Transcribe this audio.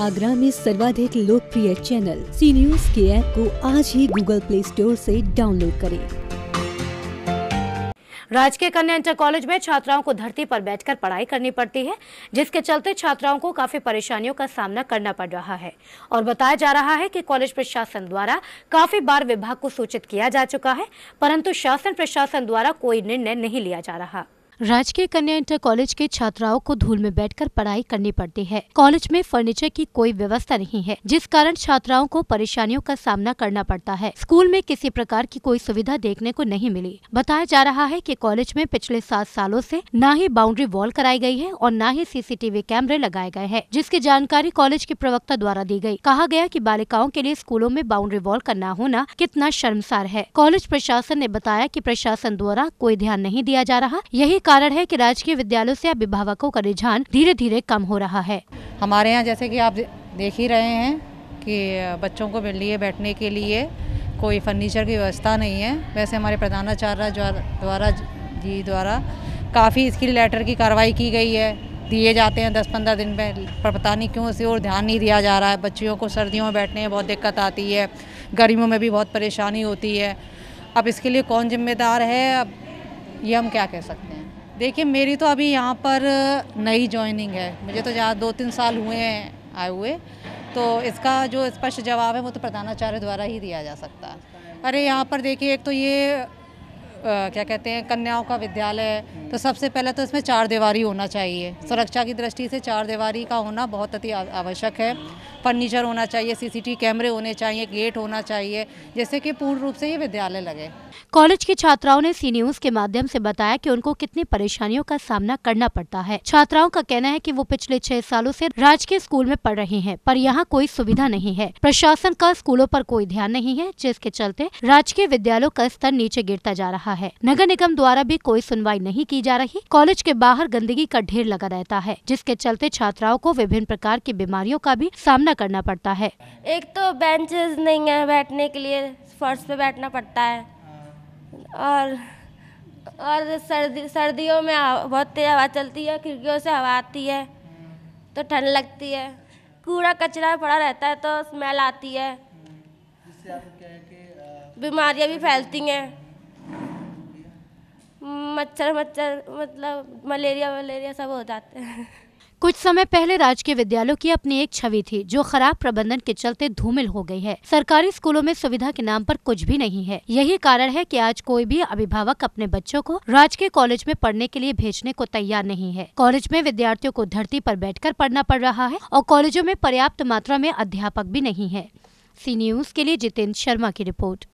आगरा में सर्वाधिक लोकप्रिय चैनल सी न्यूज के ऐप को आज ही गूगल प्ले स्टोर से डाउनलोड करें राजकीय कन्या इंटर कॉलेज में छात्राओं को धरती पर बैठकर पढ़ाई करनी पड़ती है जिसके चलते छात्राओं को काफी परेशानियों का सामना करना पड़ रहा है और बताया जा रहा है कि कॉलेज प्रशासन द्वारा काफी बार विभाग को सूचित किया जा चुका है परंतु शासन प्रशासन द्वारा कोई निर्णय नहीं लिया जा रहा राजकीय कन्या इंटर कॉलेज के छात्राओं को धूल में बैठकर पढ़ाई करनी पड़ती है कॉलेज में फर्नीचर की कोई व्यवस्था नहीं है जिस कारण छात्राओं को परेशानियों का सामना करना पड़ता है स्कूल में किसी प्रकार की कोई सुविधा देखने को नहीं मिली बताया जा रहा है कि कॉलेज में पिछले सात सालों से न ही बाउंड्री वॉल कराई गयी है और न ही सीसीटीवी कैमरे लगाए गए हैं जिसकी जानकारी कॉलेज के प्रवक्ता द्वारा दी गयी कहा गया की बालिकाओं के लिए स्कूलों में बाउंड्री वॉल का न होना कितना शर्मसार है कॉलेज प्रशासन ने बताया की प्रशासन द्वारा कोई ध्यान नहीं दिया जा रहा यही कारण है कि राजकीय विद्यालयों से अभिभावकों का रुझान धीरे धीरे कम हो रहा है हमारे यहाँ जैसे कि आप देख ही रहे हैं कि बच्चों को लिए बैठने के लिए कोई फर्नीचर की व्यवस्था नहीं है वैसे हमारे प्रधानाचार्य द्वारा जी द्वारा काफ़ी इसकी लेटर की कार्रवाई की गई है दिए जाते हैं दस पंद्रह दिन में पर पता नहीं क्यों उसे और ध्यान नहीं दिया जा रहा है बच्चियों को सर्दियों में बैठने में बहुत दिक्कत आती है गर्मियों में भी बहुत परेशानी होती है अब इसके लिए कौन जिम्मेदार है अब ये हम क्या कह सकते हैं देखिए मेरी तो अभी यहाँ पर नई ज्वाइनिंग है मुझे तो ज्यादा दो तीन साल हुए हैं आए हुए तो इसका जो स्पष्ट जवाब है वो तो प्रधानाचार्य द्वारा ही दिया जा सकता है अरे यहाँ पर देखिए एक तो ये क्या कहते हैं कन्याओं का विद्यालय है तो सबसे पहले तो इसमें चार दीवारी होना चाहिए सुरक्षा की दृष्टि से चार दीवारी का होना बहुत अति आवश्यक है फर्नीचर होना चाहिए सीसीटीवी कैमरे होने चाहिए गेट होना चाहिए जैसे कि पूर्ण रूप से ये विद्यालय लगे कॉलेज की छात्राओं ने सी न्यूज के माध्यम से बताया कि उनको कितनी परेशानियों का सामना करना पड़ता है छात्राओं का कहना है कि वो पिछले छह सालों से राजकीय स्कूल में पढ़ रहे हैं पर यहाँ कोई सुविधा नहीं है प्रशासन का स्कूलों आरोप कोई ध्यान नहीं है जिसके चलते राजकीय विद्यालयों का स्तर नीचे गिरता जा रहा है है नगर निगम द्वारा भी कोई सुनवाई नहीं की जा रही कॉलेज के बाहर गंदगी का ढेर लगा रहता है जिसके चलते छात्राओं को विभिन्न प्रकार की बीमारियों का भी सामना करना पड़ता है एक तो बेंचेस नहीं है बैठने के लिए फर्श पे बैठना पड़ता है और और सर्दी सर्दियों में बहुत तेज हवा चलती है खिड़कियों से हवा आती है तो ठंड लगती है कूड़ा कचरा पड़ा रहता है तो स्मेल आती है बीमारियां भी फैलती हैं मच्छर मच्छर मतलब मलेरिया वलेरिया सब हो जाते हैं कुछ समय पहले राजकीय विद्यालयों की अपनी एक छवि थी जो खराब प्रबंधन के चलते धूमिल हो गई है सरकारी स्कूलों में सुविधा के नाम पर कुछ भी नहीं है यही कारण है कि आज कोई भी अभिभावक अपने बच्चों को राजकीय कॉलेज में पढ़ने के लिए भेजने को तैयार नहीं है कॉलेज में विद्यार्थियों को धरती पर बैठकर पढ़ना पड़ रहा है और कॉलेजों में पर्याप्त मात्रा में अध्यापक भी नहीं है सी न्यूज के लिए जितेंद्र शर्मा की रिपोर्ट